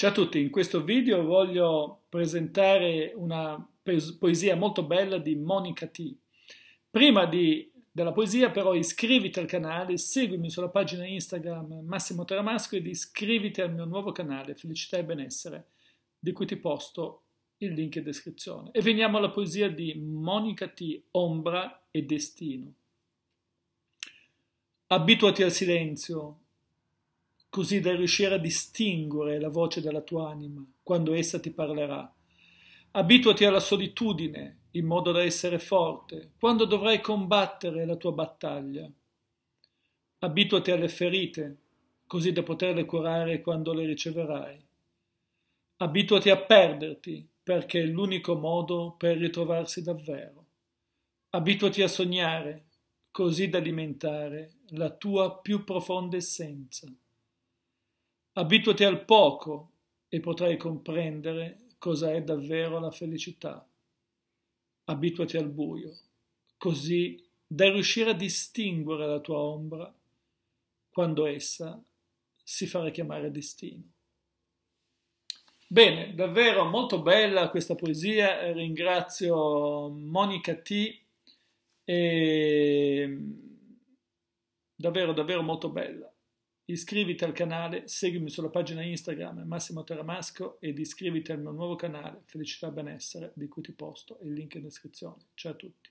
Ciao a tutti, in questo video voglio presentare una poesia molto bella di Monica T. Prima di, della poesia però iscriviti al canale, seguimi sulla pagina Instagram Massimo Teramasco ed iscriviti al mio nuovo canale Felicità e Benessere, di cui ti posto il link in descrizione. E veniamo alla poesia di Monica T. Ombra e Destino. Abituati al silenzio, così da riuscire a distinguere la voce della tua anima quando essa ti parlerà. Abituati alla solitudine, in modo da essere forte, quando dovrai combattere la tua battaglia. Abituati alle ferite, così da poterle curare quando le riceverai. Abituati a perderti, perché è l'unico modo per ritrovarsi davvero. Abituati a sognare, così da alimentare la tua più profonda essenza. Abituati al poco e potrai comprendere cosa è davvero la felicità. Abituati al buio, così da riuscire a distinguere la tua ombra quando essa si farà chiamare destino. Bene, davvero molto bella questa poesia, ringrazio Monica T. E... Davvero, davvero molto bella. Iscriviti al canale, seguimi sulla pagina Instagram Massimo Teramasco ed iscriviti al mio nuovo canale Felicità e Benessere di cui ti posto il link in descrizione. Ciao a tutti.